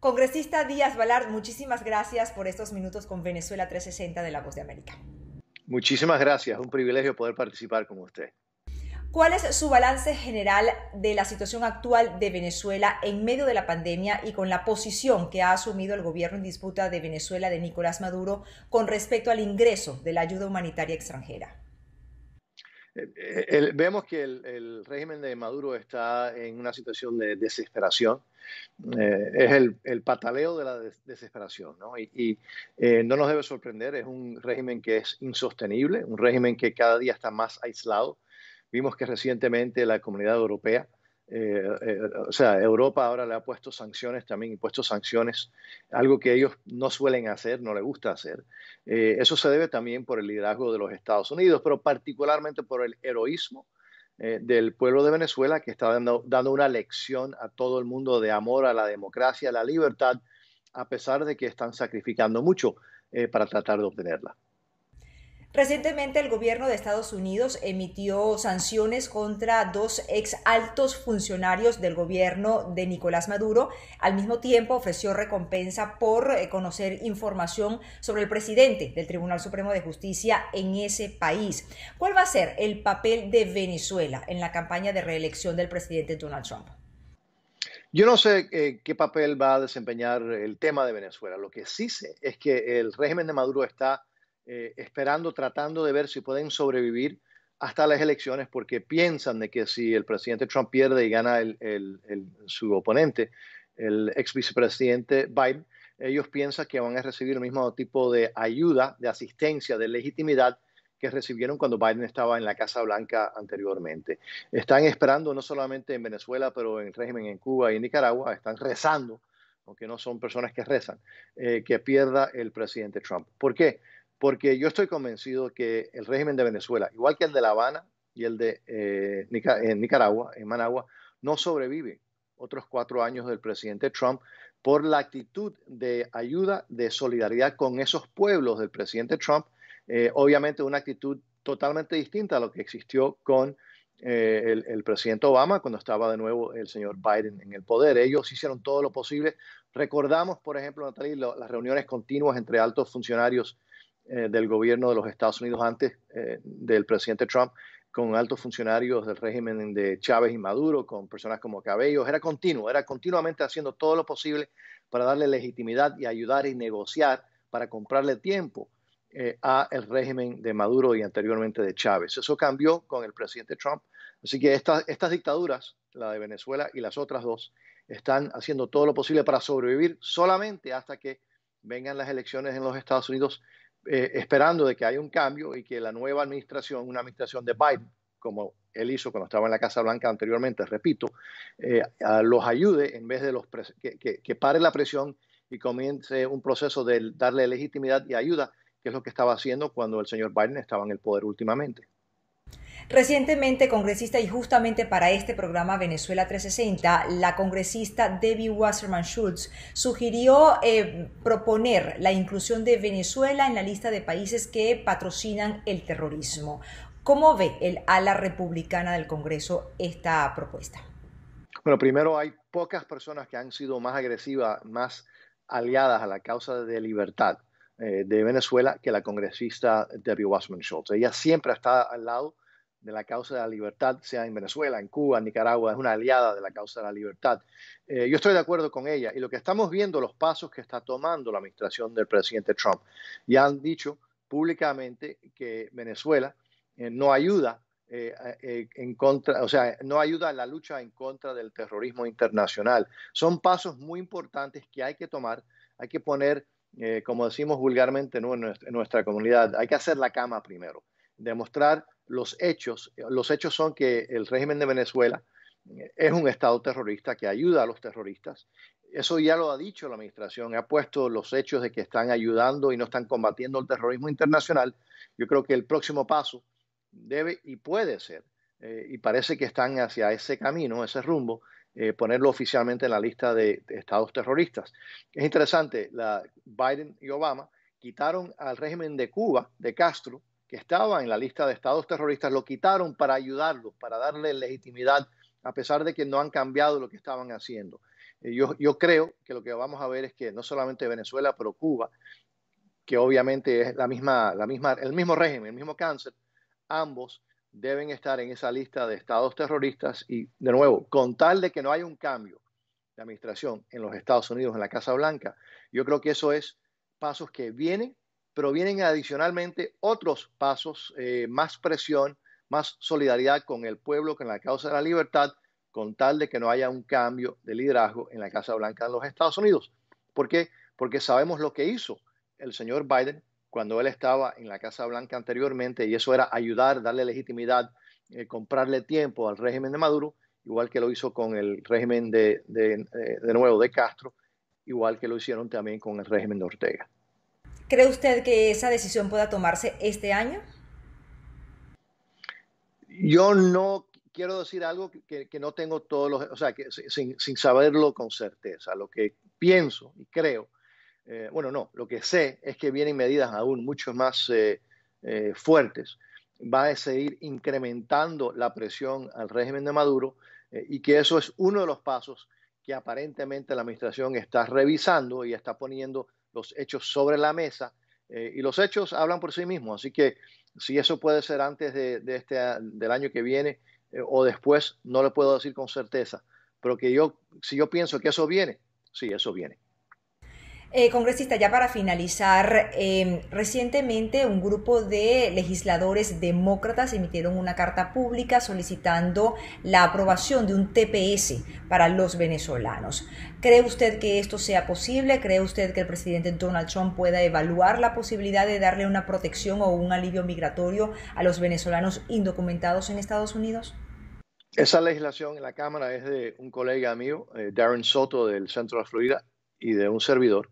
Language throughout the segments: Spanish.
Congresista Díaz Balart, muchísimas gracias por estos minutos con Venezuela 360 de La Voz de América. Muchísimas gracias, un privilegio poder participar con usted. ¿Cuál es su balance general de la situación actual de Venezuela en medio de la pandemia y con la posición que ha asumido el gobierno en disputa de Venezuela de Nicolás Maduro con respecto al ingreso de la ayuda humanitaria extranjera? vemos que el, régimen de Maduro está en una situación de desesperación. Eh, es el, pataleo de la desesperación, Y, eh, no nos debe sorprender, es un régimen que es insostenible, un régimen que cada día está más aislado. Vimos que recientemente la comunidad europea eh, eh, o sea, Europa ahora le ha puesto sanciones, también impuesto sanciones, algo que ellos no suelen hacer, no les gusta hacer. Eh, eso se debe también por el liderazgo de los Estados Unidos, pero particularmente por el heroísmo del pueblo de Venezuela, que está dando una lección a todo el mundo de amor a la democracia, a la libertad, a pesar de que están sacrificando mucho para tratar de obtenerla. Recientemente el gobierno de Estados Unidos emitió sanciones contra dos ex altos funcionarios del gobierno de Nicolás Maduro. Al mismo tiempo ofreció recompensa por eh, conocer información sobre el presidente del Tribunal Supremo de Justicia en ese país. ¿Cuál va a ser el papel de Venezuela en la campaña de reelección del presidente Donald Trump? Yo no sé eh, qué papel va a desempeñar el tema de Venezuela. Lo que sí sé es que el régimen de Maduro está eh, esperando, tratando de ver si pueden sobrevivir hasta las elecciones porque piensan de que si el presidente Trump pierde y gana el, su oponente, el ex vicepresidente Biden, ellos piensan que van a recibir el mismo tipo de ayuda, de asistencia, de legitimidad que recibieron cuando Biden estaba en la Casa Blanca anteriormente. Están esperando no solamente en Venezuela, pero en régimen en Cuba y en Nicaragua, están rezando, aunque no son personas que rezan, eh, que pierda el presidente Trump. ¿Por qué? porque yo estoy convencido que el régimen de Venezuela, igual que el de La Habana y el de eh, en Nicaragua, en Managua, no sobrevive otros cuatro años del presidente Trump por la actitud de ayuda, de solidaridad con esos pueblos del presidente Trump, eh, obviamente una actitud totalmente distinta a lo que existió con eh, el, presidente Obama cuando estaba de nuevo el señor Biden en el poder. Ellos hicieron todo lo posible. Recordamos, por ejemplo, Natalie, las reuniones continuas entre altos funcionarios eh, del gobierno de los Estados Unidos antes eh, del presidente Trump, con altos funcionarios del régimen de Chávez y Maduro, con personas como Cabello, era continuo, era continuamente haciendo todo lo posible para darle legitimidad y ayudar y negociar para comprarle tiempo al eh, a el régimen de Maduro y anteriormente de Chávez. Eso cambió con el presidente Trump. Así que estas dictaduras, la de Venezuela y las otras dos, están haciendo todo lo posible para sobrevivir solamente hasta que vengan las elecciones en los Estados Unidos eh, esperando de que haya un cambio y que la nueva administración, una administración de Biden, como él hizo cuando estaba en la Casa Blanca anteriormente, repito, eh, los ayude en vez de los que, pare la presión y comience un proceso de darle legitimidad y ayuda, que es lo que estaba haciendo cuando el señor Biden estaba en el poder últimamente. Recientemente, congresista y justamente para este programa Venezuela 360, la congresista Debbie Wasserman Schultz sugirió eh, proponer la inclusión de Venezuela en la lista de países que patrocinan el terrorismo. ¿Cómo ve el ala republicana del Congreso esta propuesta? Bueno, primero hay pocas personas que han sido más agresivas, más aliadas a la causa de libertad eh, de Venezuela que la congresista Debbie Wasserman Schultz. Ella siempre está al lado de la causa de la libertad, sea en Venezuela, en Cuba, en Nicaragua, es una aliada de la causa de la libertad. Eh, yo estoy de acuerdo con ella y lo que estamos viendo, los pasos que está tomando la administración del presidente Trump, ya han dicho públicamente que Venezuela eh, no ayuda en contra, o sea, no ayuda a la lucha en contra del terrorismo internacional. Son pasos muy importantes que hay que tomar, hay que poner eh, como decimos vulgarmente en, nuestra, comunidad, hay que hacer la cama primero, demostrar los hechos. Los hechos son que el régimen de Venezuela eh, es un Estado terrorista que ayuda a los terroristas. Eso ya lo ha dicho la administración, ha puesto los hechos de que están ayudando y no están combatiendo el terrorismo internacional. Yo creo que el próximo paso debe y puede ser, eh, y parece que están hacia ese camino, ese rumbo, eh, ponerlo oficialmente en la lista de, estados terroristas. Es interesante, Biden y Obama quitaron al régimen de Cuba, de Castro, que estaba en la lista de estados terroristas, lo quitaron para ayudarlo para darle legitimidad, a pesar de que no han cambiado lo que estaban haciendo. Eh, yo, yo creo que lo que vamos a ver es que no solamente Venezuela, pero Cuba, que obviamente es la misma, la misma, el mismo régimen, el mismo cáncer, ambos deben estar en esa lista de estados terroristas y, de nuevo, con tal de que no haya un cambio de administración en los Estados Unidos, en la Casa Blanca, yo creo que eso es pasos que vienen, pero vienen adicionalmente otros pasos, eh, más presión, más solidaridad con el pueblo, con la causa de la libertad, con tal de que no haya un cambio de liderazgo en la Casa Blanca en los Estados Unidos. ¿Por qué? Porque sabemos lo que hizo el señor Biden cuando él estaba en la Casa Blanca anteriormente, y eso era ayudar, darle legitimidad, eh, comprarle tiempo al régimen de Maduro, igual que lo hizo con el régimen eh, de, nuevo de Castro, igual que lo hicieron también con el régimen de Ortega. ¿Cree usted que esa decisión pueda tomarse este año? Yo no quiero decir algo que, que no tengo todos los, o sea, que sin, sin saberlo con certeza. Lo que pienso y creo eh, bueno, no, lo que sé es que vienen medidas aún mucho más eh, eh, fuertes. Va a seguir incrementando la presión al régimen de Maduro y que eso es uno de los pasos que aparentemente la administración está revisando y está poniendo los hechos sobre la mesa. y los hechos hablan por sí mismos, así que si eso puede ser antes de, este, del año que viene o después, no lo puedo decir con certeza, pero que yo, si yo pienso que eso viene, sí, eso viene. Eh, congresista, ya para finalizar, em, recientemente un grupo de legisladores demócratas emitieron una carta pública solicitando la aprobación de un TPS para los venezolanos. ¿Cree usted que esto sea posible? ¿Cree usted que el presidente Donald Trump pueda evaluar la posibilidad de darle una protección o un alivio migratorio a los venezolanos indocumentados en Estados Unidos? Esa legislación en la Cámara es de un colega mío, eh, Darren Soto, del Centro de la Florida, y de un servidor.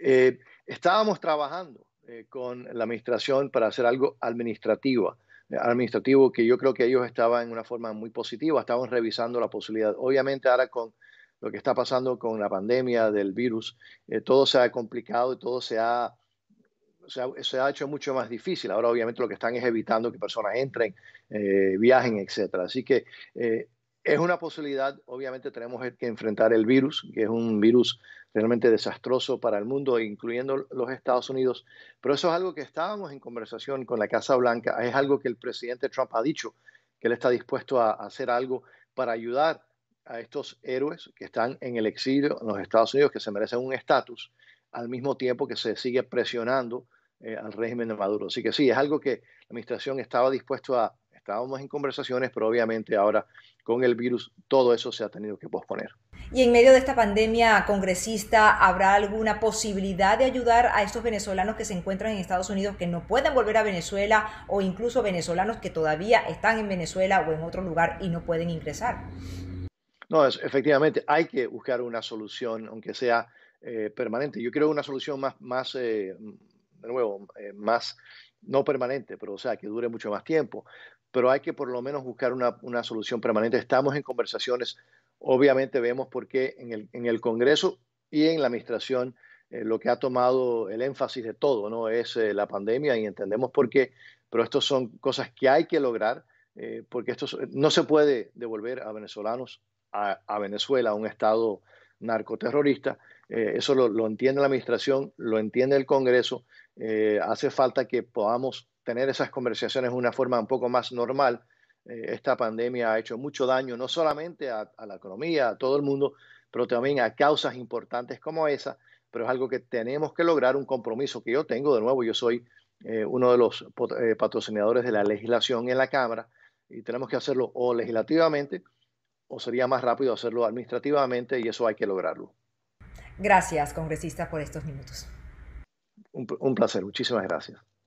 Eh, estábamos trabajando eh, con la administración para hacer algo administrativo, eh, administrativo que yo creo que ellos estaban en una forma muy positiva, estaban revisando la posibilidad. Obviamente ahora con lo que está pasando con la pandemia del virus, todo se ha complicado y todo se ha, se ha, se ha, hecho mucho más difícil. Ahora obviamente lo que están es evitando que personas entren, viajen, etc. Así que es una posibilidad, obviamente tenemos que enfrentar el virus, que es un virus realmente desastroso para el mundo, incluyendo los Estados Unidos, pero eso es algo que estábamos en conversación con la Casa Blanca, es algo que el presidente Trump ha dicho, que él está dispuesto a hacer algo para ayudar a estos héroes que están en el exilio en los Estados Unidos, que se merecen un estatus, al mismo tiempo que se sigue presionando eh, al régimen de Maduro. Así que sí, es algo que la administración estaba dispuesto a, estábamos en conversaciones, pero obviamente ahora con el virus todo eso se ha tenido que posponer. Y en medio de esta pandemia, congresista, ¿habrá alguna posibilidad de ayudar a estos venezolanos que se encuentran en Estados Unidos que no pueden volver a Venezuela o incluso venezolanos que todavía están en Venezuela o en otro lugar y no pueden ingresar? No, efectivamente, hay que buscar una solución, aunque sea eh, permanente. Yo creo una solución más, eh, de nuevo, eh, más no permanente, pero o sea, que dure mucho más tiempo pero hay que por lo menos buscar una, solución permanente. Estamos en conversaciones, obviamente vemos por qué en el, Congreso y en la Administración eh, lo que ha tomado el énfasis de todo, ¿no? Es eh, la pandemia y entendemos por qué, pero estas son cosas que hay que lograr, eh, porque esto no se puede devolver a venezolanos a, Venezuela, a un Estado narcoterrorista. eso lo, entiende la Administración, lo entiende el Congreso. hace falta que podamos tener esas conversaciones de una forma un poco más normal. Eh, esta pandemia ha hecho mucho daño, no solamente a, la economía, a todo el mundo, pero también a causas importantes como esa, pero es algo que tenemos que lograr, un compromiso que yo tengo, de nuevo, yo soy eh, uno de los eh, patrocinadores de la legislación en la Cámara y tenemos que hacerlo o legislativamente o sería más rápido hacerlo administrativamente y eso hay que lograrlo. Gracias, congresista, por estos minutos. un placer, muchísimas gracias.